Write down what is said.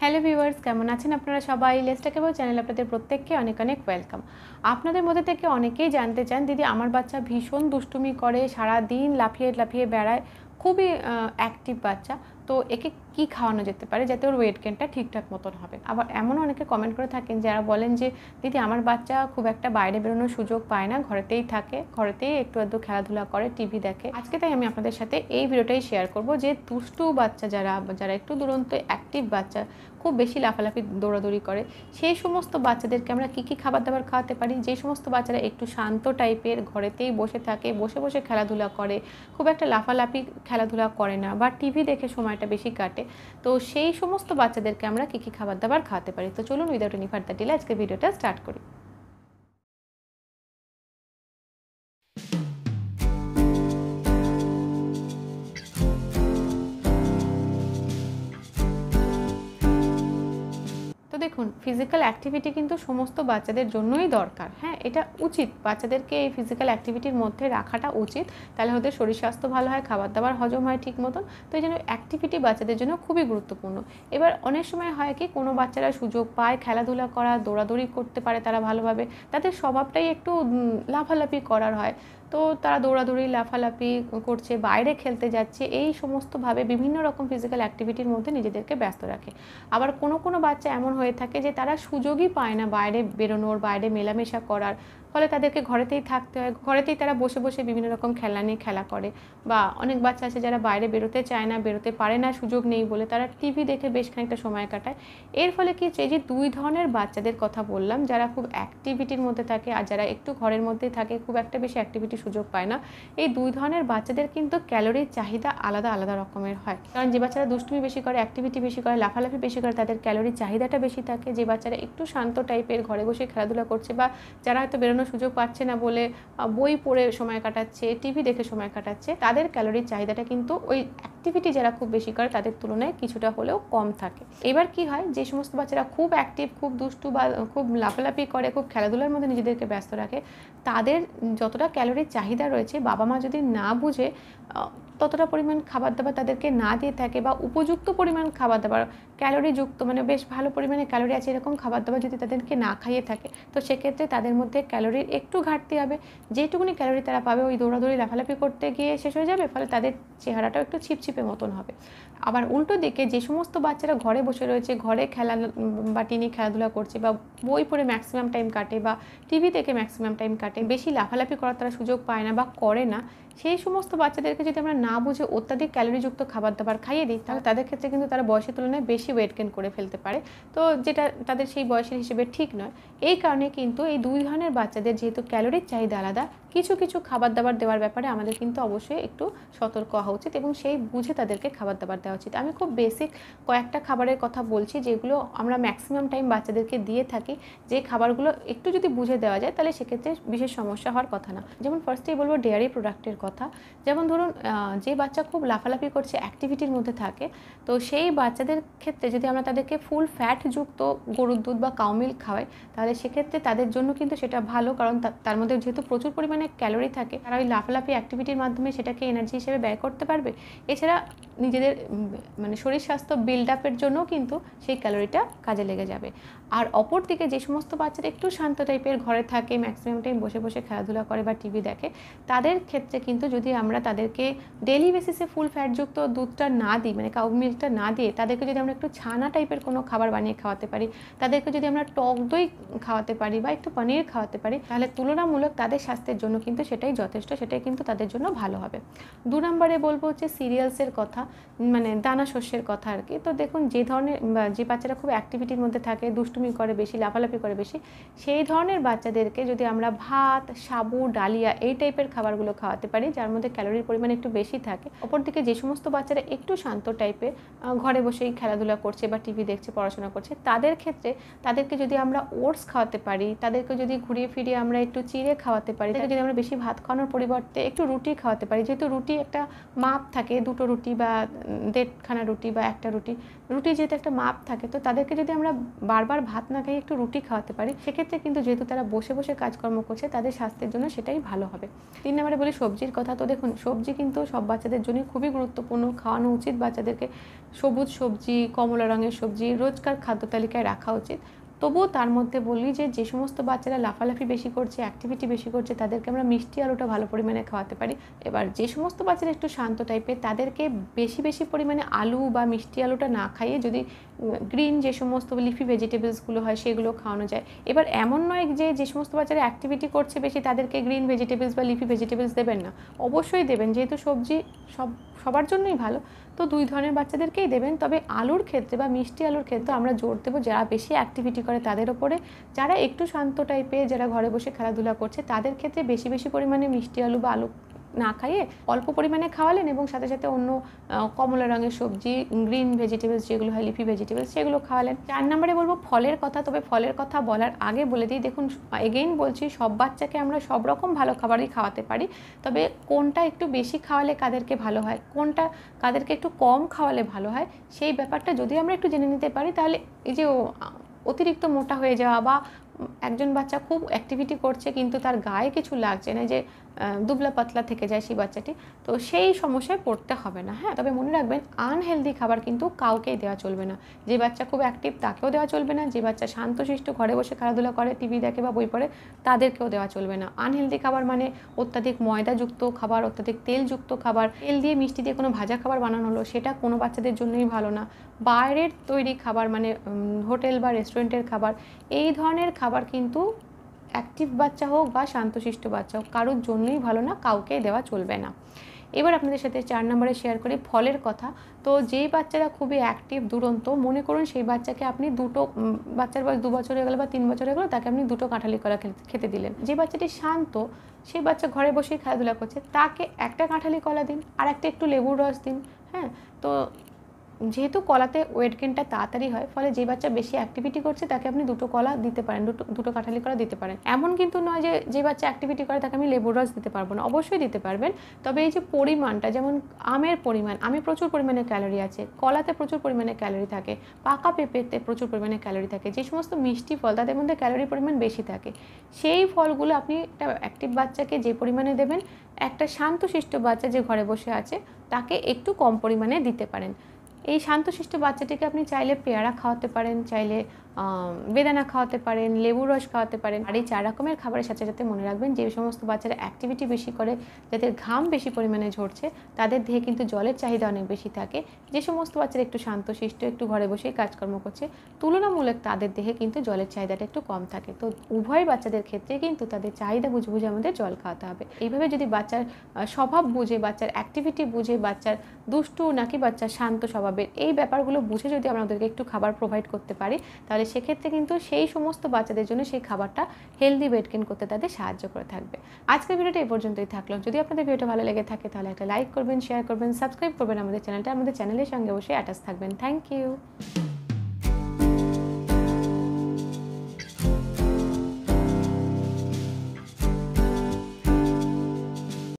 hello viewers কেমন আছেন আপনারা সবাই লেস্টা কেবল চ্যানেল আপনাদের প্রত্যেককে অনেক অনেক ওয়েলকাম আপনাদের মধ্যে থেকে অনেকেই জানতে চান দিদি আমার বাচ্চা ভীষণ দুষ্টুমি করে সারা দিন লাফিয়ে লাফিয়ে বেড়ায় খুবই অ্যাক্টিভ বাচ্চা তো একে কি খাওয়ানো যেতে পারে যাতে ওর ওয়েট গেনটা ঠিকঠাক মতন হবে আবার এমনও অনেকে কমেন্ট করে থাকেন যারা বলেন যে দিদি আমার বাচ্চা খুব একটা বাইরে বেরোনোর সুযোগ পায় না ঘরেতেই থাকে ঘরেতেই একটু আধটু খেলাধুলা করে টিভি দেখে আজকে তাই আমি আপনাদের সাথে এই ভিডিওটাই শেয়ার করব যে দুষ্টু বাচ্চা যারা যারা একটু দুরন্ত অ্যাক্টিভ বাচ্চা খুব বেশি লাফালাফি দৌড়াদৌড়ি করে সেই সমস্ত বাচ্চাদেরকে আমরা কী কী খাবার দাবার খাওয়াতে পারি যে সমস্ত বাচ্চারা একটু শান্ত টাইপের ঘরেতেই বসে থাকে বসে বসে খেলাধুলা করে খুব একটা লাফালাফি খেলাধুলা করে না বা টিভি দেখে সময়টা বেশি কাটে তো সেই সমস্ত বাচ্চাদেরকে আমরা কী কী খাবার দাবার খাওয়াতে পারি তো চলুন উইদাউট এনি ফার্দার ডিলে আজকে ভিডিওটা স্টার্ট করি দেখুন ফিজিক্যাল অ্যাক্টিভিটি কিন্তু সমস্ত বাচ্চাদের জন্যই দরকার হ্যাঁ এটা উচিত বাচ্চাদেরকে এই ফিজিক্যাল অ্যাক্টিভিটির মধ্যে রাখাটা উচিত তাহলে ওদের শরীর স্বাস্থ্য ভালো হয় খাবার দাবার হজম হয় ঠিক মতন তো এই জন্য অ্যাক্টিভিটি বাচ্চাদের জন্য খুবই গুরুত্বপূর্ণ এবার অনেক সময় হয় কি কোনো বাচ্চারা সুযোগ পায় খেলাধুলা করা দৌড়াদৌড়ি করতে পারে তারা ভালোভাবে তাদের স্বভাবটাই একটু লাফালাফি করার হয় তো তারা দৌড়াদৌড়ি লাফালাফি করছে বাইরে খেলতে যাচ্ছে এই সমস্তভাবে বিভিন্ন রকম ফিজিক্যাল অ্যাক্টিভিটির মধ্যে নিজেদেরকে ব্যস্ত রাখে আবার কোনো কোনো বাচ্চা এমন হয়ে থাকে যে তারা সুযোগই পায় না বাইরে বেরোনোর বাইরে মেলামেশা করার ফলে তাদেরকে ঘরেতেই থাকতে হয় ঘরেতেই তারা বসে বসে বিভিন্ন রকম খেলা নিয়ে খেলা করে বা অনেক বাচ্চা আছে যারা বাইরে বেরোতে চায় না বেরোতে পারে না সুযোগ নেই বলে তারা টিভি দেখে বেশ খানিকটা সময় কাটায় এর ফলে কি হচ্ছে যে দুই ধরনের বাচ্চাদের কথা বললাম যারা খুব অ্যাক্টিভিটির মধ্যে থাকে আর যারা একটু ঘরের মধ্যেই থাকে খুব একটা বেশি অ্যাক্টিভিটির সুযোগ পায় না এই দুই ধরনের বাচ্চাদের কিন্তু ক্যালোরির চাহিদা আলাদা আলাদা রকমের হয় কারণ যে বাচ্চারা দুষ্টুমি বেশি করে অ্যাক্টিভিটি বেশি করে লাফালাফি বেশি করে তাদের ক্যালোরির চাহিদাটা বেশি থাকে যে বাচ্চারা একটু শান্ত টাইপের ঘরে বসে খেলাধুলা করছে বা যারা হয়তো বেরোনোর সুযোগ পাচ্ছে না বলে বই পড়ে সময় কাটাচ্ছে টিভি দেখে সময় কাটাচ্ছে তাদের ক্যালোরির চাহিদাটা কিন্তু ওই অ্যাক্টিভিটি যারা খুব বেশি করে তাদের তুলনায় কিছুটা হলেও কম থাকে এবার কি হয় যে সমস্ত বাচ্চারা খুব অ্যাক্টিভ খুব দুষ্টু বা খুব লাফালাফি করে খুব খেলাধুলার মধ্যে নিজেদেরকে ব্যস্ত রাখে তাদের যতটা ক্যালোরির চাহিদা রয়েছে বাবা মা যদি না বুঝে ততটা পরিমাণ খাবার দাবার তাদেরকে না দিয়ে থাকে বা উপযুক্ত পরিমাণ খাবার দাবার ক্যালোরিযুক্ত মানে বেশ ভালো পরিমাণে ক্যালোরি আছে এরকম খাবার দাবার যদি তাদেরকে না খাইয়ে থাকে তো সেক্ষেত্রে তাদের মধ্যে ক্যালোরির একটু ঘাটতি হবে যেটুকুনি ক্যালোরি তারা পাবে ওই দৌড়াদৌড়ি লাফালাফি করতে গিয়ে শেষ হয়ে যাবে ফলে তাদের চেহারাটাও একটু ছিপছিপে মতন হবে আবার উল্টো দিকে যে সমস্ত বাচ্চারা ঘরে বসে রয়েছে ঘরে খেলা বাটি নিয়ে খেলাধুলা করছে বা বই পড়ে ম্যাক্সিমাম টাইম কাটে বা টিভি থেকে ম্যাক্সিমাম টাইম কাটে বেশি লাফালাফি করার তারা সুযোগ পায় না বা করে না সেই সমস্ত বাচ্চাদেরকে যদি আমরা না বুঝে অত্যাধিক ক্যালোরিযুক্ত খাবার দাবার খাইয়ে দিই তাহলে তাদের ক্ষেত্রে কিন্তু তারা বয়সের তুলনায় বেশি ওয়েট গেন করে ফেলতে পারে তো যেটা তাদের সেই বয়সের হিসেবে ঠিক নয় এই কারণে কিন্তু এই দুই ধরনের বাচ্চাদের যেহেতু ক্যালোরির চাহিদা আলাদা কিছু কিছু খাবার দাবার দেওয়ার ব্যাপারে আমাদের কিন্তু অবশ্যই একটু সতর্ক হওয়া উচিত এবং সেই বুঝে তাদেরকে খাবার দাবার দেওয়া উচিত আমি খুব বেসিক কয়েকটা খাবারের কথা বলছি যেগুলো আমরা ম্যাক্সিমাম টাইম বাচ্চাদেরকে দিয়ে থাকি যে খাবারগুলো একটু যদি বুঝে দেওয়া যায় তাহলে সেক্ষেত্রে বিশেষ সমস্যা হওয়ার কথা না যেমন ফার্স্টেই বলবো ডেয়ারি প্রোডাক্টের কথা যেমন ধরুন যে বাচ্চা খুব লাফালাফি করছে অ্যাক্টিভিটির মধ্যে থাকে তো সেই বাচ্চাদের ক্ষেত্রে যদি আমরা তাদেরকে ফুল ফ্যাট যুক্ত গরুর দুধ বা কাউমিল খাওয়াই তাহলে সেক্ষেত্রে তাদের জন্য কিন্তু সেটা ভালো কারণ তার মধ্যে যেহেতু প্রচুর পরিমাণে পরিমাণে ক্যালোরি থাকে তারা ওই লাফালাফি অ্যাক্টিভিটির মাধ্যমে সেটাকে এনার্জি হিসেবে ব্যয় করতে পারবে এছাড়া নিজেদের মানে শরীর স্বাস্থ্য বিল্ড আপের জন্যও কিন্তু সেই ক্যালোরিটা কাজে লেগে যাবে আর অপর দিকে যে সমস্ত বাচ্চারা একটু শান্ত টাইপের ঘরে থাকে ম্যাক্সিমাম টাইম বসে বসে খেলাধুলা করে বা টিভি দেখে তাদের ক্ষেত্রে কিন্তু যদি আমরা তাদেরকে ডেলি বেসিসে ফুল ফ্যাটযুক্ত দুধটা না দিই মানে কাউ মিল্কটা না দিয়ে তাদেরকে যদি আমরা একটু ছানা টাইপের কোনো খাবার বানিয়ে খাওয়াতে পারি তাদেরকে যদি আমরা টক দই খাওয়াতে পারি বা একটু পনির খাওয়াতে পারি তাহলে তুলনামূলক তাদের স্বাস্থ্যের জন্য জন্য কিন্তু সেটাই যথেষ্ট সেটাই কিন্তু তাদের জন্য ভালো হবে দু নম্বরে বলবো হচ্ছে সিরিয়ালসের কথা মানে দানা শস্যের কথা আর কি তো দেখুন যে ধরনের যে বাচ্চারা খুব অ্যাক্টিভিটির মধ্যে থাকে দুষ্টুমি করে বেশি লাফালাফি করে বেশি সেই ধরনের বাচ্চাদেরকে যদি আমরা ভাত সাবু ডালিয়া এই টাইপের খাবারগুলো খাওয়াতে পারি যার মধ্যে ক্যালোরির পরিমাণ একটু বেশি থাকে অপরদিকে যে সমস্ত বাচ্চারা একটু শান্ত টাইপের ঘরে বসেই খেলাধুলা করছে বা টিভি দেখছে পড়াশোনা করছে তাদের ক্ষেত্রে তাদেরকে যদি আমরা ওটস খাওয়াতে পারি তাদেরকে যদি ঘুরিয়ে ফিরিয়ে আমরা একটু চিড়ে খাওয়াতে পারি যদি যদি আমরা বেশি ভাত খাওয়ানোর পরিবর্তে একটু রুটি খাওয়াতে পারি যেহেতু রুটি একটা মাপ থাকে দুটো রুটি বা দেড়খানা রুটি বা একটা রুটি রুটি যেহেতু একটা মাপ থাকে তো তাদেরকে যদি আমরা বারবার ভাত না খাইয়ে একটু রুটি খাওয়াতে পারি সেক্ষেত্রে কিন্তু যেহেতু তারা বসে বসে কাজকর্ম করছে তাদের স্বাস্থ্যের জন্য সেটাই ভালো হবে তিন নম্বরে বলি সবজির কথা তো দেখুন সবজি কিন্তু সব বাচ্চাদের জন্য খুবই গুরুত্বপূর্ণ খাওয়ানো উচিত বাচ্চাদেরকে সবুজ সবজি কমলা রঙের সবজি রোজকার খাদ্য তালিকায় রাখা উচিত তবুও তার মধ্যে বলি যে যে সমস্ত বাচ্চারা লাফালাফি বেশি করছে অ্যাক্টিভিটি বেশি করছে তাদেরকে আমরা মিষ্টি আলুটা ভালো পরিমাণে খাওয়াতে পারি এবার যে সমস্ত বাচ্চারা একটু শান্ত টাইপের তাদেরকে বেশি বেশি পরিমাণে আলু বা মিষ্টি আলুটা না খাইয়ে যদি গ্রিন যে সমস্ত লিফি ভেজিটেবলসগুলো হয় সেগুলো খাওয়ানো যায় এবার এমন নয় যে যে সমস্ত বাচ্চারা অ্যাক্টিভিটি করছে বেশি তাদেরকে গ্রিন ভেজিটেবলস বা লিফি ভেজিটেবলস দেবেন না অবশ্যই দেবেন যেহেতু সবজি সব সবার জন্যই ভালো তো দুই ধরনের বাচ্চাদেরকেই দেবেন তবে আলুর ক্ষেত্রে বা মিষ্টি আলুর ক্ষেত্রে আমরা জোর দেবো যারা বেশি অ্যাক্টিভিটি করে তাদের ওপরে যারা একটু শান্ত টাইপের যারা ঘরে বসে খেলাধুলা করছে তাদের ক্ষেত্রে বেশি বেশি পরিমাণে মিষ্টি আলু বা আলু না খাইয়ে অল্প পরিমাণে খাওয়ালেন এবং সাথে সাথে অন্য কমলা রঙের সবজি গ্রিন ভেজিটেবলস যেগুলো হয় লিফি ভেজিটেবলস সেগুলো খাওয়ালেন চার নম্বরে বলবো ফলের কথা তবে ফলের কথা বলার আগে বলে দিই দেখুন এগেইন বলছি সব বাচ্চাকে আমরা সব রকম ভালো খাবারই খাওয়াতে পারি তবে কোনটা একটু বেশি খাওয়ালে কাদেরকে ভালো হয় কোনটা কাদেরকে একটু কম খাওয়ালে ভালো হয় সেই ব্যাপারটা যদি আমরা একটু জেনে নিতে পারি তাহলে এই যে অতিরিক্ত মোটা হয়ে যাওয়া বা একজন বাচ্চা খুব অ্যাক্টিভিটি করছে কিন্তু তার গায়ে কিছু লাগছে না যে দুবলা পাতলা থেকে যায় সেই বাচ্চাটি তো সেই সমস্যায় পড়তে হবে না হ্যাঁ তবে মনে রাখবেন আনহেলদি খাবার কিন্তু কাউকেই দেওয়া চলবে না যে বাচ্চা খুব অ্যাক্টিভ তাকেও দেওয়া চলবে না যে বাচ্চা শান্তশিষ্ট ঘরে বসে খেলাধুলা করে টিভি দেখে বা বই পড়ে তাদেরকেও দেওয়া চলবে না আনহেলদি খাবার মানে অত্যাধিক ময়দাযুক্ত খাবার অত্যাধিক তেলযুক্ত খাবার তেল দিয়ে মিষ্টি দিয়ে কোনো ভাজা খাবার বানানো হলো সেটা কোনো বাচ্চাদের জন্যই ভালো না বাইরের তৈরি খাবার মানে হোটেল বা রেস্টুরেন্টের খাবার এই ধরনের খাবার কিন্তু অ্যাক্টিভ বাচ্চা হোক বা শান্তশিষ্ট বাচ্চা হোক কারোর জন্যই ভালো না কাউকে দেওয়া চলবে না এবার আপনাদের সাথে চার নম্বরে শেয়ার করি ফলের কথা তো যেই বাচ্চারা খুবই অ্যাক্টিভ দুরন্ত মনে করুন সেই বাচ্চাকে আপনি দুটো বাচ্চার বয়স দু বছর হয়ে গেলো বা তিন বছর হয়ে গেলো তাকে আপনি দুটো কাঁঠালি কলা খেতে দিলেন যে বাচ্চাটি শান্ত সেই বাচ্চা ঘরে বসেই খেলাধুলা করছে তাকে একটা কাঁঠালি কলা দিন আর একটা একটু লেবুর রস দিন হ্যাঁ তো যেহেতু কলাতে ওয়েট গেনটা তাড়াতাড়ি হয় ফলে যে বাচ্চা বেশি অ্যাক্টিভিটি করছে তাকে আপনি দুটো কলা দিতে পারেন দুটো দুটো কাঁঠালি কলা দিতে পারেন এমন কিন্তু নয় যে যে বাচ্চা অ্যাক্টিভিটি করে তাকে আমি লেবুর রস দিতে পারবো না অবশ্যই দিতে পারবেন তবে এই যে পরিমাণটা যেমন আমের পরিমাণ আমি প্রচুর পরিমাণে ক্যালোরি আছে কলাতে প্রচুর পরিমাণে ক্যালোরি থাকে পাকা পেঁপেতে প্রচুর পরিমাণে ক্যালোরি থাকে যে সমস্ত মিষ্টি ফল তাদের মধ্যে ক্যালোরি পরিমাণ বেশি থাকে সেই ফলগুলো আপনি একটা অ্যাক্টিভ বাচ্চাকে যে পরিমাণে দেবেন একটা শান্তশিষ্ট বাচ্চা যে ঘরে বসে আছে তাকে একটু কম পরিমাণে দিতে পারেন এই শান্তশিষ্ট বাচ্চাটিকে আপনি চাইলে পেয়ারা খাওয়াতে পারেন চাইলে বেদানা খাওয়াতে পারেন লেবু রস খাওয়াতে পারেন আর এই চার রকমের খাবারের সাথে সাথে মনে রাখবেন যে সমস্ত বাচ্চারা অ্যাক্টিভিটি বেশি করে যাদের ঘাম বেশি পরিমাণে ঝরছে তাদের দেহে কিন্তু জলের চাহিদা অনেক বেশি থাকে যে সমস্ত বাচ্চারা একটু শান্তশিষ্ট একটু ঘরে বসেই কাজকর্ম করছে তুলনামূলক তাদের দেহে কিন্তু জলের চাহিদাটা একটু কম থাকে তো উভয় বাচ্চাদের ক্ষেত্রে কিন্তু তাদের চাহিদা বুঝে বুঝে আমাদের জল খাওয়াতে হবে এইভাবে যদি বাচ্চার স্বভাব বুঝে বাচ্চার অ্যাক্টিভিটি বুঝে বাচ্চার দুষ্টু নাকি বাচ্চার শান্ত স্বভাবের এই ব্যাপারগুলো বুঝে যদি আমরা ওদেরকে একটু খাবার প্রোভাইড করতে পারি তাহলে সেক্ষেত্রে কিন্তু সেই সমস্ত বাচ্চাদের জন্য সেই খাবারটা হেলদি ওয়েট গেন করতে তাদের সাহায্য করে থাকবে আজকের ভিডিওটা এই পর্যন্তই থাকলো যদি আপনাদের ভিডিওটা ভালো লেগে থাকে তাহলে একটা লাইক করবেন শেয়ার করবেন সাবস্ক্রাইব করবেন আমাদের চ্যানেলটা আমাদের চ্যানেলের সঙ্গে অবশ্যই অ্যাটাচ থাকবেন থ্যাংক ইউ